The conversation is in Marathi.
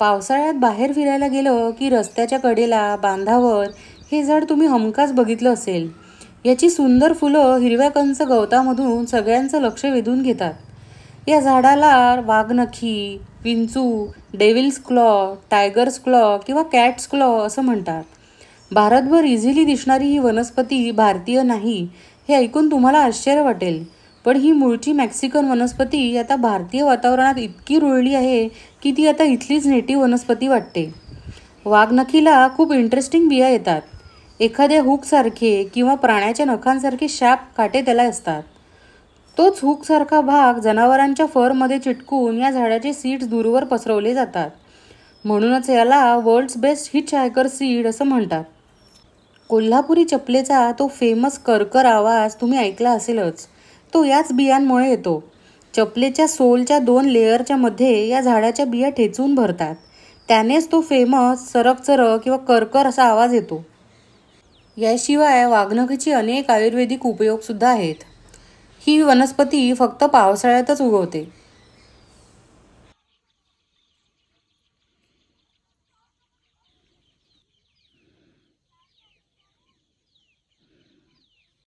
पावसाळ्यात बाहेर फिरायला गेलं की रस्त्याच्या कडेला बांधावर हे झाड तुम्ही हमखास बघितलं असेल याची सुंदर फुलं हिरव्या कंच गवतामधून सगळ्यांचं लक्ष वेधून घेतात या झाडाला वाघनखी विंचू डेव्हिल्स क्लॉ टायगर्स क्लॉ किंवा कॅट्स क्लॉ असं म्हणतात भारतभर इझिली दिसणारी ही वनस्पती भारतीय नाही हे ऐकून तुम्हाला आश्चर्य वाटेल पण ही मूळची मेक्सिकन वनस्पती आता भारतीय वातावरणात इतकी रुळली आहे की ती आता इथलीच नेटिव्ह वनस्पती वाटते वाघनखीला खूप इंटरेस्टिंग बिया येतात एखाद्या हुकसारखे किंवा प्राण्याच्या नखांसारखे शाप काटे त्याला असतात तोच हुकसारखा भाग जनावरांच्या फरमध्ये चिटकून या झाडाचे सीड्स दूरवर पसरवले जातात म्हणूनच याला वर्ल्ड्स बेस्ट हिट चायकर सीड असं म्हणतात कोल्हापुरी चपलेचा तो फेमस करकर आवाज तुम्ही ऐकला असेलच तो याच बियांमुळे येतो चपलेच्या सोलच्या दोन लेअरच्या मध्ये या झाडाच्या बिया ठेचून भरतात त्यानेच तो फेमस सरकचरक किंवा करकर असा आवाज येतो याशिवाय वाघणकीची अनेक आयुर्वेदिक उपयोगसुद्धा आहेत ही वनस्पती फक्त पावसाळ्यातच उगवते